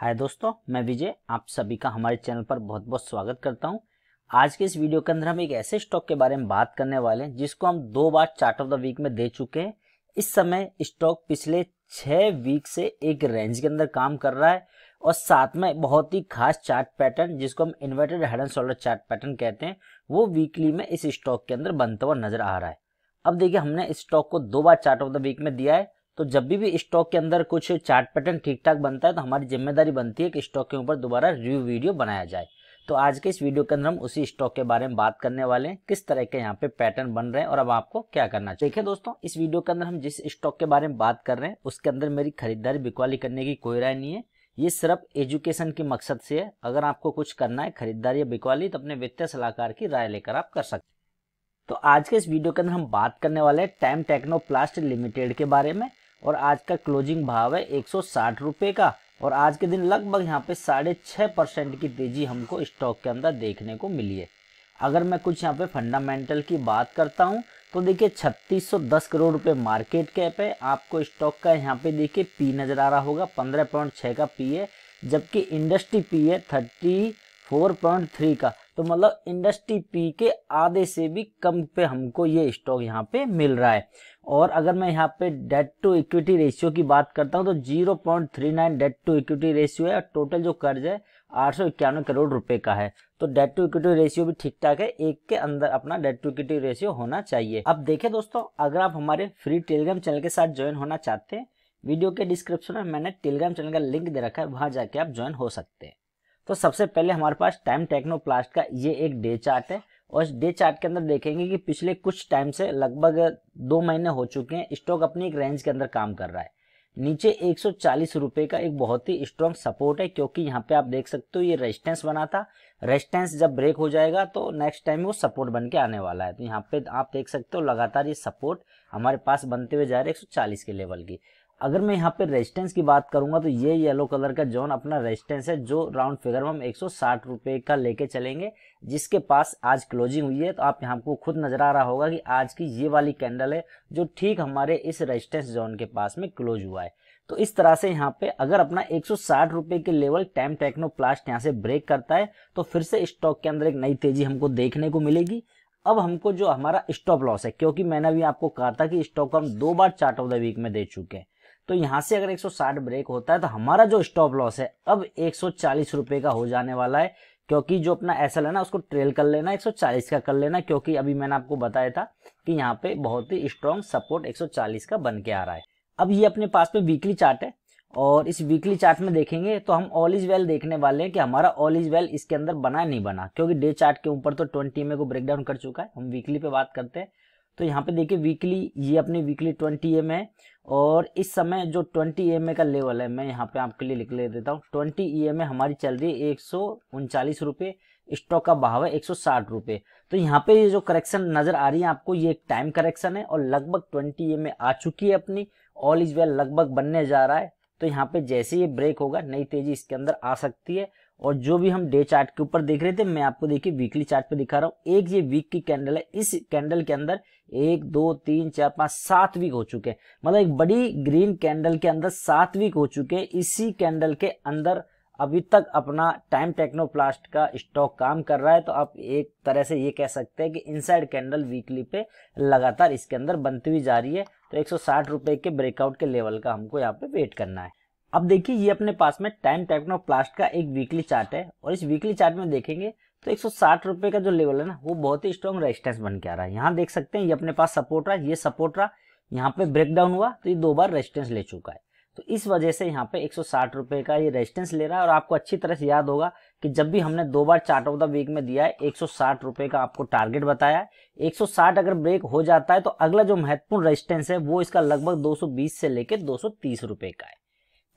हाय दोस्तों मैं विजय आप सभी का हमारे चैनल पर बहुत बहुत स्वागत करता हूं आज के इस वीडियो के अंदर हम एक ऐसे स्टॉक के बारे में बात करने वाले हैं जिसको हम दो बार चार्ट ऑफ द वीक में दे चुके हैं इस समय स्टॉक पिछले छः वीक से एक रेंज के अंदर काम कर रहा है और साथ में बहुत ही खास चार्ट पैटर्न जिसको हम inverted head and shoulder chart pattern कहते हैं वो वीकली में इस स्टॉक के अंदर बनता हुआ नजर आ रहा है अब देखिए हमने इस स्टॉक को दो बार चार्ट ऑफ द वीक में दिया है तो जब भी भी स्टॉक के अंदर कुछ चार्ट पैटर्न ठीक ठाक बनता है तो हमारी जिम्मेदारी बनती है कि स्टॉक के ऊपर दोबारा रिव्यू वीडियो बनाया जाए तो आज के इस वीडियो के अंदर हम उसी स्टॉक के बारे में बात करने वाले हैं किस तरह के यहाँ पे पैटर्न बन रहे हैं और अब आपको क्या करना चाहिए देखिए दोस्तों इस वीडियो के अंदर हम जिस स्टॉक के बारे में बात कर रहे हैं उसके अंदर मेरी खरीदारी बिकवाली करने की कोई राय नहीं है ये सिर्फ एजुकेशन के मकसद से है अगर आपको कुछ करना है खरीदारी या बिकवाली तो अपने वित्तीय सलाहकार की राय लेकर आप कर सकते हैं तो आज के इस वीडियो के अंदर हम बात करने वाले हैं टाइम टेक्नोप्लास्ट लिमिटेड के बारे में और आज का क्लोजिंग भाव है एक सौ का और आज के दिन लगभग यहाँ पे साढ़े छः परसेंट की तेजी हमको स्टॉक के अंदर देखने को मिली है अगर मैं कुछ यहाँ पे फंडामेंटल की बात करता हूँ तो देखिए 3610 करोड़ रुपए मार्केट कैप है आपको स्टॉक का यहाँ पे देखिए पी नज़र आ रहा होगा 15.6 का पी है जबकि इंडस्ट्री पी है 34.3 का तो मतलब इंडस्ट्री पी के आधे से भी कम पे हमको ये स्टॉक यहाँ पे मिल रहा है और अगर मैं यहाँ पे डेट टू इक्विटी रेशियो की बात करता हूँ तो zero point three nine debt to equity ratio है और टोटल जो कर्ज है आठ सौ इक्यानवे करोड़ रुपए का है तो डेट टू इक्विटी रेशियो भी ठीक ठाक है एक के अंदर अपना डेट टू इक्विटी रेशियो होना चाहिए अब देखे दोस्तों अगर आप हमारे फ्री टेलीग्राम चैनल के साथ ज्वाइन होना चाहते हैं वीडियो के डिस्क्रिप्शन में मैंने टेलीग्राम चैनल का लिंक दे रखा है वहां जाके आप ज्वाइन हो सकते हैं तो सबसे पहले हमारे पास टाइम टेक्नोप्लास्ट का ये एक डे चार्ट है और इस डे चार्ट के अंदर देखेंगे कि पिछले कुछ टाइम से लगभग दो महीने हो चुके हैं स्टॉक अपनी एक रेंज के अंदर काम कर रहा है नीचे एक सौ का एक बहुत ही स्ट्रॉन्ग सपोर्ट है क्योंकि यहाँ पे आप देख सकते हो ये रेजिस्टेंस बना था रेजिस्टेंस जब ब्रेक हो जाएगा तो नेक्स्ट टाइम वो सपोर्ट बन के आने वाला है तो यहाँ पे आप देख सकते हो लगातार ये सपोर्ट हमारे पास बनते हुए जा रहे हैं एक के लेवल की अगर मैं यहाँ पे रेजिस्टेंस की बात करूंगा तो ये येलो कलर का जोन अपना रेजिस्टेंस है जो राउंड फिगर में हम एक रुपए का लेके चलेंगे जिसके पास आज क्लोजिंग हुई है तो आप यहाँ को खुद नजर आ रहा होगा कि आज की ये वाली कैंडल है जो ठीक हमारे इस रेजिस्टेंस जोन के पास में क्लोज हुआ है तो इस तरह से यहाँ पे अगर अपना एक रुपए के लेवल टाइम टेक्नो प्लास्ट यहाँ से ब्रेक करता है तो फिर से स्टॉक के अंदर एक नई तेजी हमको देखने को मिलेगी अब हमको जो हमारा स्टॉप लॉस है क्योंकि मैंने अभी आपको कहा था कि स्टॉक हम दो बार चार्ट ऑफ द वीक में दे चुके हैं तो यहाँ से अगर 160 ब्रेक होता है तो हमारा जो स्टॉप लॉस है अब एक सौ का हो जाने वाला है क्योंकि जो अपना एसल है ना उसको ट्रेल कर लेना 140 का कर लेना क्योंकि अभी मैंने आपको बताया था कि यहाँ पे बहुत ही स्ट्रॉन्ग सपोर्ट 140 का बन के आ रहा है अब ये अपने पास में वीकली चार्ट है और इस वीकली चार्ट में देखेंगे तो हम ऑल इज वेल देखने वाले हैं कि हमारा ऑल इज वेल इसके अंदर बना नहीं बना क्योंकि डे चार्ट के ऊपर तो ट्वेंटी में को डाउन कर चुका है हम वीकली पे बात करते हैं तो यहाँ पे देखिए वीकली ये अपनी वीकली ट्वेंटी एम है और इस समय जो ट्वेंटी एम का लेवल है मैं यहाँ पे आपके लिए लिख ले देता हूँ ट्वेंटी ई एम हमारी चल रही है एक सौ उनचालीस रुपये स्टॉक का भाव है एक सौ साठ रुपये तो यहाँ पे ये जो करेक्शन नजर आ रही है आपको ये एक टाइम करेक्शन है और लगभग ट्वेंटी एम आ चुकी है अपनी ऑल इज वेल लगभग बनने जा रहा है तो यहाँ पे जैसे ये ब्रेक होगा नई तेजी इसके अंदर आ सकती है और जो भी हम डे चार्ट के ऊपर देख रहे थे मैं आपको देखिए वीकली चार्ट पे दिखा रहा हूँ एक ये वीक की कैंडल है इस कैंडल के अंदर एक दो तीन चार पांच सात वीक हो चुके हैं मतलब एक बड़ी ग्रीन कैंडल के अंदर सात वीक हो चुके हैं इसी कैंडल के अंदर अभी तक अपना टाइम टेक्नोप्लास्ट का स्टॉक काम कर रहा है तो आप एक तरह से ये कह सकते हैं कि इनसाइड कैंडल वीकली पे लगातार इसके अंदर बनती हुई जा रही है तो एक सौ के ब्रेकआउट के लेवल का हमको यहाँ पे वेट करना है अब देखिए ये अपने पास में टाइम प्लास्ट का एक वीकली चार्ट है और इस वीकली चार्ट में देखेंगे तो एक सौ का जो लेवल है ना वो बहुत ही स्ट्रॉन्ग रेजिस्टेंस बन के आ रहा है यहाँ देख सकते हैं ये अपने पास सपोर्ट रहा ये सपोर्ट रहा यहाँ पे ब्रेकडाउन हुआ तो ये दो बार रेजिस्टेंस ले चुका है तो इस वजह से यहाँ पे एक रुपए का ये रेजिस्टेंस ले रहा है और आपको अच्छी तरह से याद होगा कि जब भी हमने दो बार चार्ट ऑफ द वीक में दिया है एक रुपए का आपको टारगेट बताया है एक अगर ब्रेक हो जाता है तो अगला जो महत्वपूर्ण रेजिस्टेंस है वो इसका लगभग 220 से लेकर दो रुपए का है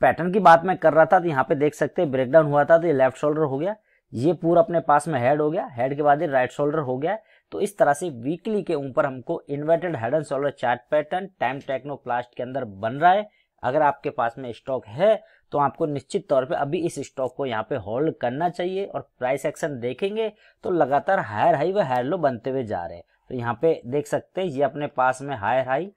पैटर्न की बात मैं कर रहा था तो यहाँ पे देख सकते हैं ब्रेकडाउन हुआ था तो ये लेफ्ट शोल्डर हो गया ये पूरा अपने पास में हेड हो गया हेड के बाद ये राइट शोल्डर हो गया तो इस तरह से वीकली के ऊपर हमको inverted head and shoulder chart pattern Time Technoplast के अंदर बन रहा है अगर आपके पास में स्टॉक है तो आपको निश्चित तौर पे अभी इस स्टॉक को यहाँ पे होल्ड करना चाहिए और प्राइस एक्शन देखेंगे तो लगातार हायर हाई व हायर लो बनते हुए जा रहे हैं तो यहाँ पे देख सकते हैं ये अपने पास में हायर हाई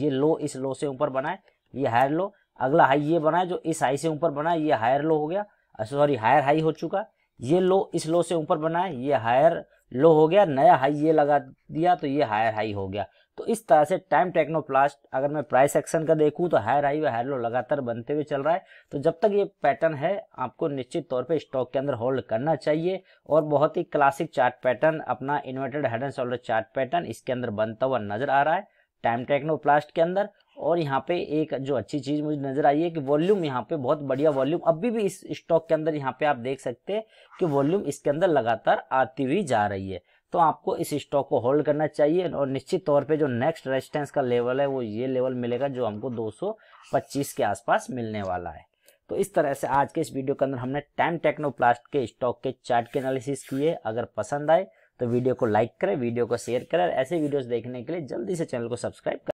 ये लो इस लो से ऊपर बनाए ये हायर लो अगला हाई ये बनाए जो इस हाई से ऊपर बनाए ये हायर लो हो गया सॉरी हायर हाई हो चुका ये लो इस लो से ऊपर बनाए ये हायर लो हो गया नया हाई ये लगा दिया तो ये हायर हाई हो गया तो इस तरह से टाइम टेक्नोप्लास्ट अगर मैं प्राइस एक्शन का देखूं तो हायर हाई व हायर लो लगातार बनते हुए चल रहा है तो जब तक ये पैटर्न है आपको निश्चित तौर पे स्टॉक के अंदर होल्ड करना चाहिए और बहुत ही क्लासिक चार्ट पैटर्न अपना inverted head and shoulder chart pattern इसके अंदर बनता हुआ नजर आ रहा है टाइम टेक्नोप्लास्ट के अंदर और यहाँ पे एक जो अच्छी चीज़ मुझे नज़र आई है कि वॉल्यूम यहाँ पे बहुत बढ़िया वॉल्यूम अभी भी इस स्टॉक के अंदर यहाँ पे आप देख सकते हैं कि वॉल्यूम इसके अंदर लगातार आती हुई जा रही है तो आपको इस स्टॉक को होल्ड करना चाहिए और निश्चित तौर पे जो नेक्स्ट रेजिस्टेंस का लेवल है वो ये लेवल मिलेगा जो हमको 225 के आसपास मिलने वाला है तो इस तरह से आज के इस वीडियो के अंदर हमने टाइम टेक्नोप्लास्ट के स्टॉक के चार्ट के एनालिसिस किए अगर पसंद आए तो वीडियो को लाइक करें वीडियो को शेयर करें और ऐसे वीडियोज़ देखने के लिए जल्दी से चैनल को सब्सक्राइब करें